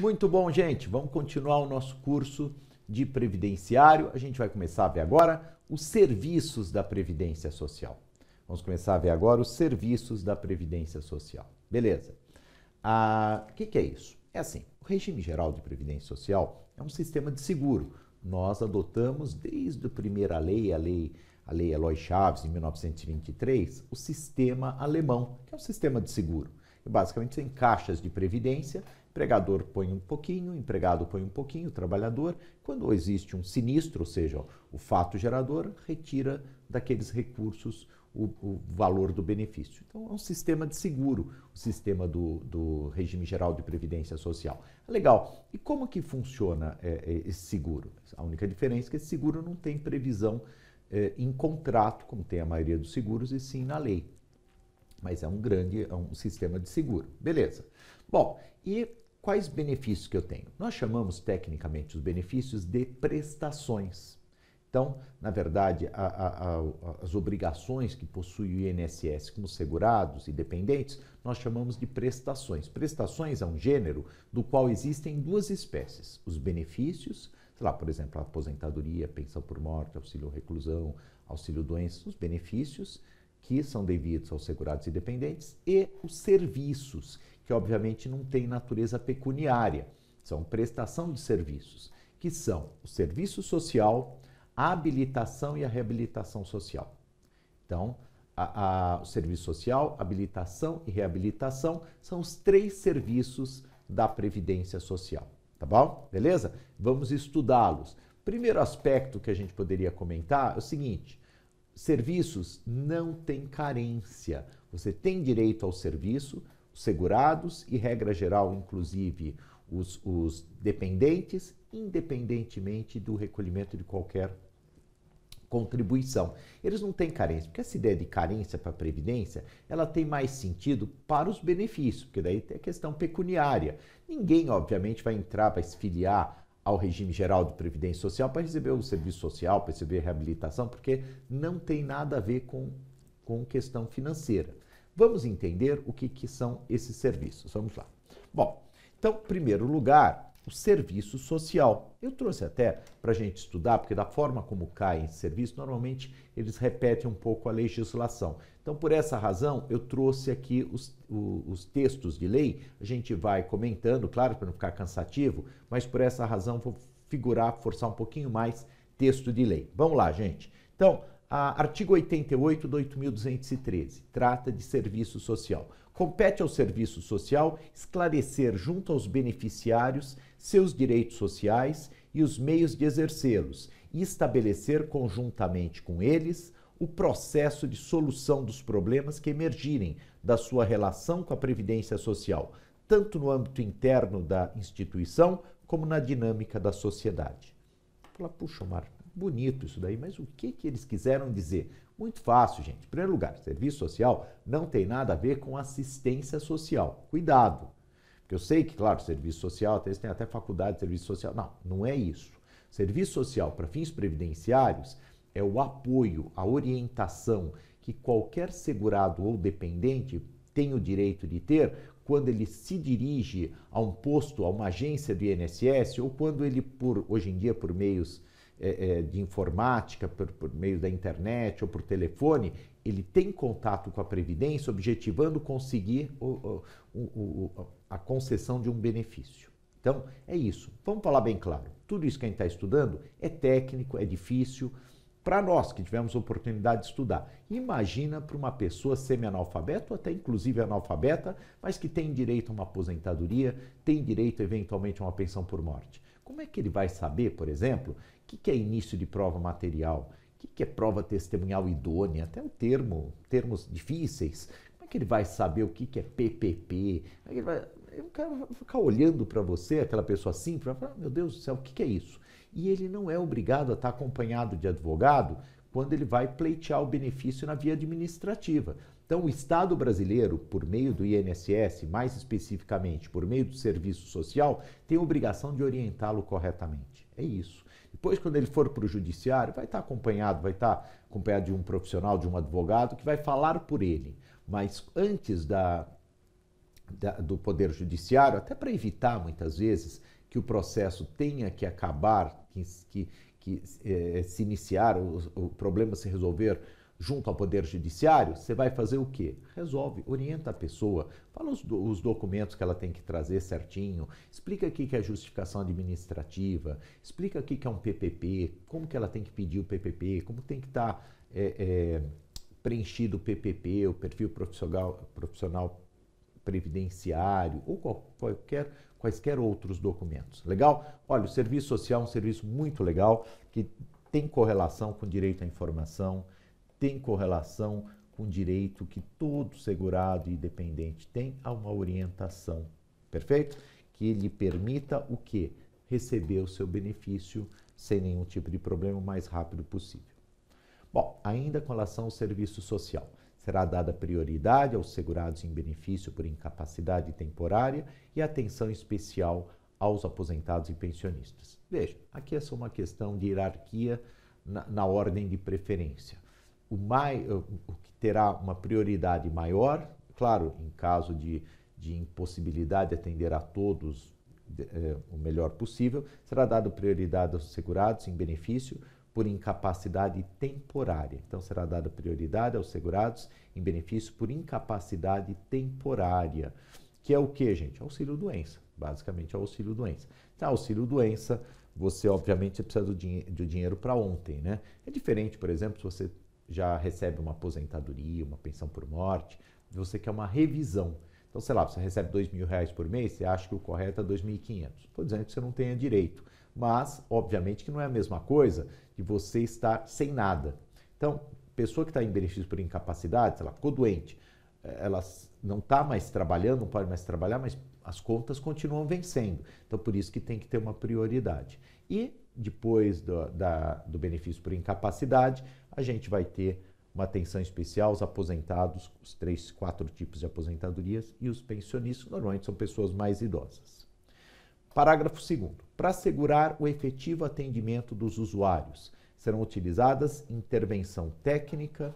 Muito bom, gente. Vamos continuar o nosso curso de previdenciário. A gente vai começar a ver agora os serviços da previdência social. Vamos começar a ver agora os serviços da previdência social. Beleza. O ah, que, que é isso? É assim: o regime geral de previdência social é um sistema de seguro. Nós adotamos desde a primeira lei, a lei a lei Eloy Chaves, em 1923, o sistema alemão, que é um sistema de seguro basicamente em caixas de previdência, empregador põe um pouquinho, empregado põe um pouquinho, trabalhador, quando existe um sinistro, ou seja, o fato gerador, retira daqueles recursos o, o valor do benefício. Então, é um sistema de seguro, o um sistema do, do, regime geral de previdência social. É legal. E como que funciona é, é, esse seguro? A única diferença é que esse seguro não tem previsão é, em contrato, como tem a maioria dos seguros, e sim na lei. Mas é um grande, é um sistema de seguro. Beleza. Bom, e quais benefícios que eu tenho? Nós chamamos tecnicamente os benefícios de prestações. Então, na verdade, a, a, a, as obrigações que possui o INSS como segurados e dependentes, nós chamamos de prestações. Prestações é um gênero do qual existem duas espécies: os benefícios, sei lá, por exemplo, a aposentadoria, pensão por morte, auxílio reclusão, auxílio doença, os benefícios que são devidos aos segurados e dependentes, e os serviços, que obviamente não têm natureza pecuniária, são prestação de serviços, que são o serviço social, a habilitação e a reabilitação social. Então, a, a, o serviço social, habilitação e reabilitação são os três serviços da Previdência Social. Tá bom? Beleza? Vamos estudá-los. Primeiro aspecto que a gente poderia comentar é o seguinte: Serviços não tem carência. Você tem direito ao serviço, segurados e, regra geral, inclusive os, os dependentes, independentemente do recolhimento de qualquer contribuição. Eles não têm carência, porque essa ideia de carência para a Previdência, ela tem mais sentido para os benefícios, porque daí tem a questão pecuniária. Ninguém, obviamente, vai entrar, vai se filiar ao regime geral de previdência social para receber o serviço social, para receber reabilitação, porque não tem nada a ver com, com questão financeira. Vamos entender o que, que são esses serviços. Vamos lá. Bom, então, primeiro lugar, o serviço social. Eu trouxe até para a gente estudar, porque da forma como cai em serviço, normalmente eles repetem um pouco a legislação. Então, por essa razão, eu trouxe aqui os, o, os textos de lei, a gente vai comentando, claro, para não ficar cansativo, mas por essa razão vou figurar, forçar um pouquinho mais texto de lei. Vamos lá, gente. Então, a artigo 88 do 8.213 trata de serviço social. Compete ao serviço social esclarecer junto aos beneficiários seus direitos sociais e os meios de exercê-los e estabelecer conjuntamente com eles o processo de solução dos problemas que emergirem da sua relação com a previdência social, tanto no âmbito interno da instituição como na dinâmica da sociedade. Fala, puxa, Marco bonito isso daí, mas o que, que eles quiseram dizer? Muito fácil, gente. Em primeiro lugar, serviço social não tem nada a ver com assistência social. Cuidado. Porque eu sei que, claro, serviço social, eles têm até faculdade de serviço social. Não, não é isso. Serviço social para fins previdenciários é o apoio, a orientação que qualquer segurado ou dependente tem o direito de ter quando ele se dirige a um posto, a uma agência do INSS ou quando ele, por hoje em dia, por meios é, é, de informática por, por meio da internet ou por telefone, ele tem contato com a Previdência, objetivando conseguir o, o, o, a concessão de um benefício. Então, é isso. Vamos falar bem claro. Tudo isso que a gente está estudando é técnico, é difícil. Para nós que tivemos oportunidade de estudar, imagina para uma pessoa semi-analfabeta, ou até inclusive analfabeta, mas que tem direito a uma aposentadoria, tem direito eventualmente a uma pensão por morte. Como é que ele vai saber, por exemplo, o que, que é início de prova material? O que, que é prova testemunhal idônea? Até o termo, termos difíceis. Como é que ele vai saber o que, que é PPP? É ele vai, o cara vai ficar olhando para você, aquela pessoa simples, vai falar, meu Deus do céu, o que, que é isso? E ele não é obrigado a estar acompanhado de advogado quando ele vai pleitear o benefício na via administrativa. Então, o Estado brasileiro, por meio do INSS, mais especificamente por meio do Serviço Social, tem a obrigação de orientá-lo corretamente. É isso. Depois, quando ele for para o judiciário, vai estar tá acompanhado, vai estar tá acompanhado de um profissional, de um advogado, que vai falar por ele. Mas antes da, da do Poder Judiciário, até para evitar muitas vezes que o processo tenha que acabar, que, que, que eh, se iniciar, o, o problema se resolver junto ao Poder Judiciário, você vai fazer o quê? Resolve, orienta a pessoa, fala os, os documentos que ela tem que trazer certinho, explica aqui que é justificação administrativa, explica aqui que é um PPP, como que ela tem que pedir o PPP, como tem que estar tá, é, é, preenchido o PPP, o perfil profissional, profissional previdenciário ou qualquer quaisquer outros documentos. Legal? Olha, o serviço social é um serviço muito legal que tem correlação com direito à informação, tem correlação com o direito que todo segurado e dependente tem a uma orientação, perfeito? Que lhe permita o quê? Receber o seu benefício sem nenhum tipo de problema o mais rápido possível. Bom, ainda com relação ao serviço social, será dada prioridade aos segurados em benefício por incapacidade temporária e atenção especial aos aposentados e pensionistas. Veja, aqui é só uma questão de hierarquia na, na ordem de preferência o, o que terá uma prioridade maior, claro, em caso de, de impossibilidade de atender a todos é, o melhor possível, será dado prioridade aos segurados em benefício por incapacidade temporária. Então, será dada prioridade aos segurados em benefício por incapacidade temporária, que é o que, gente? Auxílio-doença, basicamente é auxílio-doença. Então, auxílio-doença, você obviamente precisa do, din do dinheiro para ontem, né? É diferente, por exemplo, se você já recebe uma aposentadoria, uma pensão por morte, você quer uma revisão. Então, sei lá, você recebe dois mil reais por mês, você acha que o correto é 2.500. Estou dizendo que você não tenha direito, mas obviamente que não é a mesma coisa de você estar sem nada. Então, pessoa que está em benefício por incapacidade, sei lá, ficou doente, eh, ela não está mais trabalhando, não pode mais trabalhar, mas as contas continuam vencendo. Então, por isso que tem que ter uma prioridade. E depois do, da, do benefício por incapacidade, a gente vai ter uma atenção especial aos aposentados, os três, quatro tipos de aposentadorias e os pensionistas, que normalmente são pessoas mais idosas. Parágrafo 2. Para assegurar o efetivo atendimento dos usuários, serão utilizadas intervenção técnica,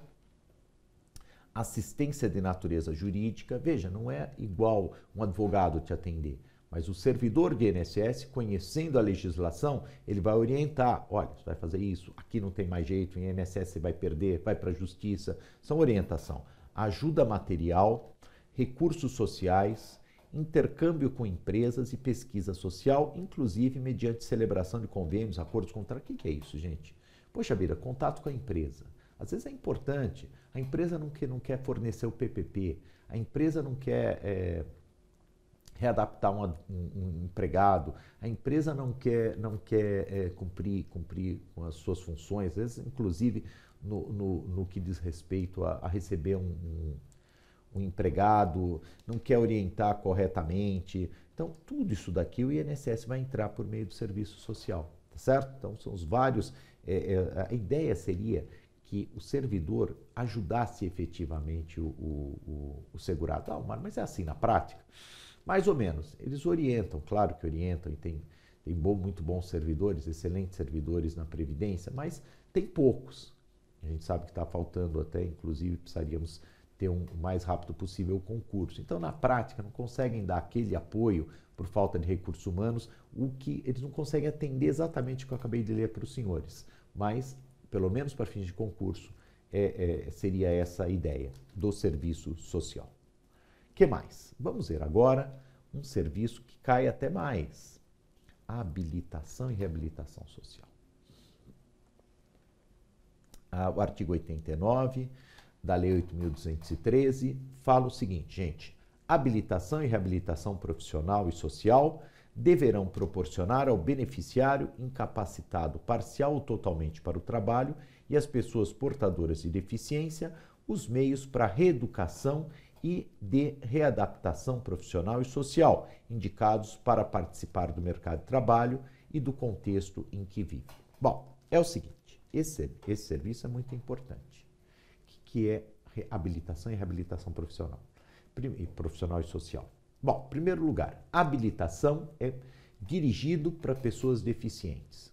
assistência de natureza jurídica. Veja, não é igual um advogado te atender mas o servidor de INSS, conhecendo a legislação, ele vai orientar, olha, você vai fazer isso, aqui não tem mais jeito, em INSS você vai perder, vai para a justiça. São orientação. Ajuda material, recursos sociais, intercâmbio com empresas e pesquisa social, inclusive mediante celebração de convênios, acordos contratos. O que é isso, gente? Poxa vida, contato com a empresa. Às vezes é importante. A empresa não quer, não quer fornecer o PPP, a empresa não quer... É, readaptar um, um, empregado, a empresa não quer, não quer é, cumprir, cumprir com as suas funções, às vezes, inclusive no, no, no que diz respeito a, a receber um, um, um, empregado, não quer orientar corretamente. Então, tudo isso daqui o INSS vai entrar por meio do serviço social, tá certo? Então, são os vários. É, é, a ideia seria que o servidor ajudasse efetivamente o, o, o, o segurado. Ah, mas é assim na prática? Mais ou menos. Eles orientam, claro que orientam e tem, tem bom, muito bons servidores, excelentes servidores na Previdência, mas tem poucos. A gente sabe que está faltando até, inclusive, precisaríamos ter um, o mais rápido possível o concurso. Então, na prática, não conseguem dar aquele apoio por falta de recursos humanos, o que eles não conseguem atender exatamente o que eu acabei de ler para os senhores. Mas, pelo menos para fins de concurso, é, é, seria essa a ideia do serviço social que mais? Vamos ver agora um serviço que cai até mais: habilitação e reabilitação social. Ah, o artigo 89 da Lei 8.213 fala o seguinte, gente: habilitação e reabilitação profissional e social deverão proporcionar ao beneficiário incapacitado parcial ou totalmente para o trabalho e às pessoas portadoras de deficiência os meios para reeducação e de readaptação profissional e social, indicados para participar do mercado de trabalho e do contexto em que vive. Bom, é o seguinte: esse, esse serviço é muito importante, que, que é habilitação e reabilitação profissional, e profissional e social. Bom, em primeiro lugar, habilitação é dirigido para pessoas deficientes.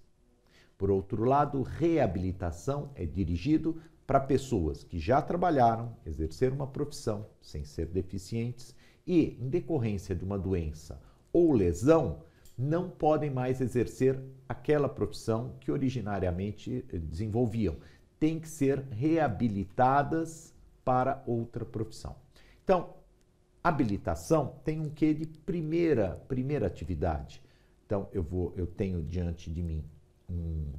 Por outro lado, reabilitação é dirigido para pessoas que já trabalharam, exerceram uma profissão sem ser deficientes e, em decorrência de uma doença ou lesão, não podem mais exercer aquela profissão que originariamente eh, desenvolviam. Tem que ser reabilitadas para outra profissão. Então, habilitação tem um quê de primeira, primeira atividade. Então, eu, vou, eu tenho diante de mim um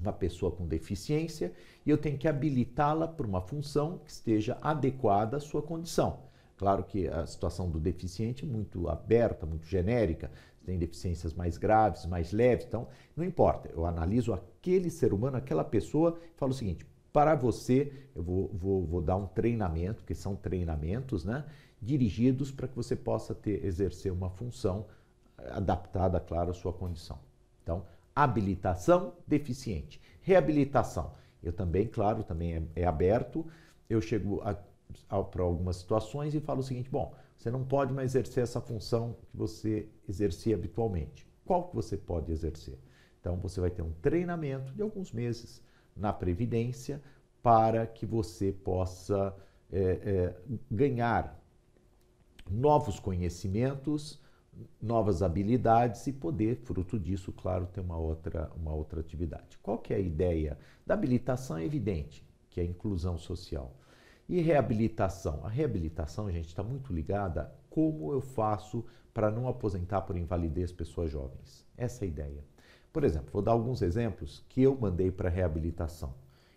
uma pessoa com deficiência e eu tenho que habilitá-la para uma função que esteja adequada à sua condição. Claro que a situação do deficiente é muito aberta, muito genérica, tem deficiências mais graves, mais leves, então não importa. Eu analiso aquele ser humano, aquela pessoa, e falo o seguinte: para você, eu vou, vou, vou dar um treinamento, que são treinamentos, né? Dirigidos para que você possa ter, exercer uma função eh, adaptada, claro, à sua condição. Então, habilitação deficiente. Reabilitação. Eu também, claro, também é, é aberto. Eu chego para algumas situações e falo o seguinte: bom, você não pode mais exercer essa função que você exercia habitualmente. Qual que você pode exercer? Então você vai ter um treinamento de alguns meses na Previdência para que você possa é, é, ganhar novos conhecimentos novas habilidades e poder, fruto disso, claro, ter uma outra, uma outra atividade. Qual que é a ideia da habilitação? É evidente, que é a inclusão social. E reabilitação? A reabilitação, gente, está muito ligada a como eu faço para não aposentar por invalidez pessoas jovens. Essa é a ideia. Por exemplo, vou dar alguns exemplos que eu mandei para reabilitação,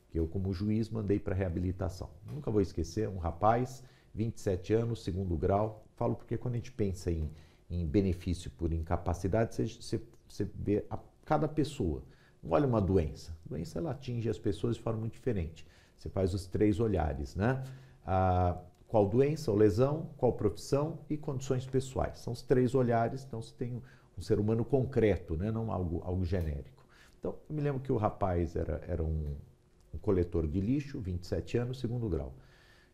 que eu, como juiz, mandei para reabilitação. Nunca vou esquecer um rapaz, 27 anos, segundo grau. Falo porque quando a gente pensa em em benefício por incapacidade, você, você, você vê a, cada pessoa. Olha uma doença. A doença ela atinge as pessoas de forma muito diferente. Você faz os três olhares, né? Ah, qual doença ou lesão, qual profissão e condições pessoais. São os três olhares, então você tem um, ser humano concreto, né? não algo, algo genérico. Então, eu me lembro que o rapaz era, era um, um coletor de lixo, 27 anos, segundo grau.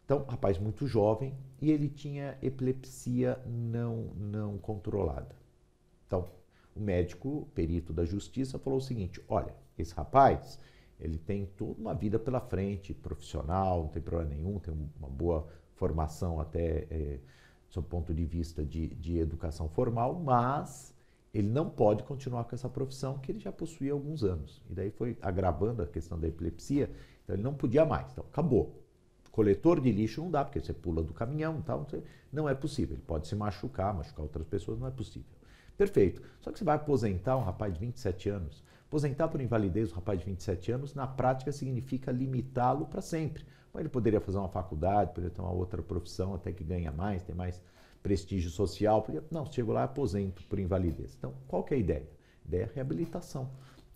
Então, rapaz muito jovem e ele tinha epilepsia não, não controlada. Então, o médico, perito da justiça, falou o seguinte: olha, esse rapaz, ele tem toda uma vida pela frente, profissional, não tem problema nenhum, tem uma boa formação até é, eh, do ponto de vista de, de educação formal, mas ele não pode continuar com essa profissão que ele já possuía há alguns anos. E daí foi agravando a questão da epilepsia, então ele não podia mais. Então acabou. Coletor de lixo não dá, porque você pula do caminhão e tal. Não é possível. Ele pode se machucar, machucar outras pessoas, não é possível. Perfeito. Só que você vai aposentar um rapaz de 27 anos. Aposentar por invalidez um rapaz de 27 anos, na prática, significa limitá-lo para sempre. Mas ele poderia fazer uma faculdade, poderia ter uma outra profissão, até que ganha mais, tem mais prestígio social. Poderia... Não, chego lá e aposento por invalidez. Então, qual que é a ideia? A ideia é a reabilitação.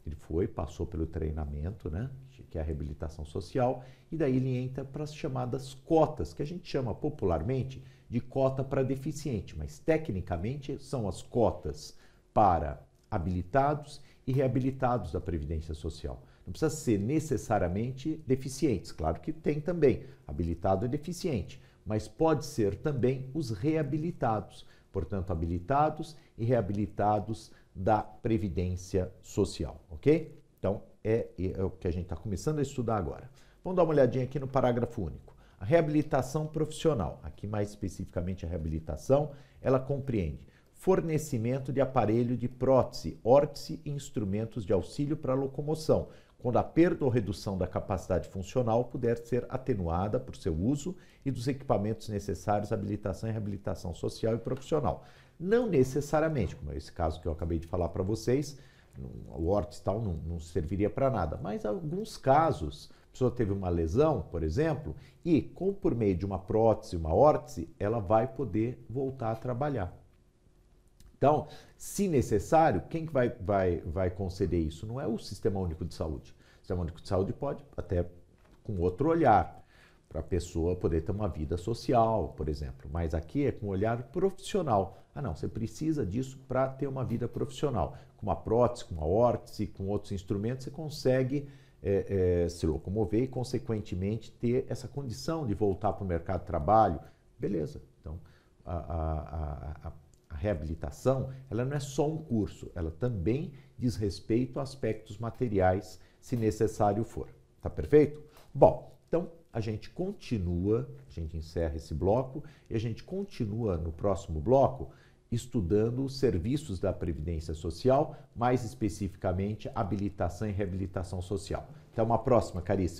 Ele foi, passou pelo treinamento, né? que é a reabilitação social, e daí ele entra para as chamadas cotas, que a gente chama popularmente de cota para deficiente, mas tecnicamente são as cotas para habilitados e reabilitados da Previdência Social. Não precisa ser necessariamente deficientes, claro que tem também, habilitado é deficiente, mas pode ser também os reabilitados, portanto, habilitados e reabilitados da Previdência Social, ok? Então, é, é o que a gente está começando a estudar agora. Vamos dar uma olhadinha aqui no parágrafo único. A reabilitação profissional, aqui mais especificamente a reabilitação, ela compreende fornecimento de aparelho de prótese, órtese e instrumentos de auxílio para a locomoção, quando a perda ou redução da capacidade funcional puder ser atenuada por seu uso e dos equipamentos necessários à habilitação e reabilitação social e profissional. Não necessariamente, como é esse caso que eu acabei de falar para vocês, o órtice e tal não, não serviria para nada. Mas alguns casos, a pessoa teve uma lesão, por exemplo, e com, por meio de uma prótese, uma órtese, ela vai poder voltar a trabalhar. Então, se necessário, quem vai, vai, vai conceder isso? Não é o Sistema Único de Saúde. O Sistema Único de Saúde pode, até com outro olhar, para a pessoa poder ter uma vida social, por exemplo. Mas aqui é com um olhar profissional. Ah, não, você precisa disso para ter uma vida profissional com uma prótese, com uma órtese, com outros instrumentos, você consegue é, é, se locomover e, consequentemente, ter essa condição de voltar para o mercado de trabalho. Beleza. Então, a, a, a, a reabilitação, ela não é só um curso, ela também diz respeito a aspectos materiais, se necessário for. Tá perfeito? Bom, então a gente continua, a gente encerra esse bloco e a gente continua no próximo bloco estudando os serviços da Previdência Social, mais especificamente habilitação e reabilitação social. Até uma próxima, caríssimo.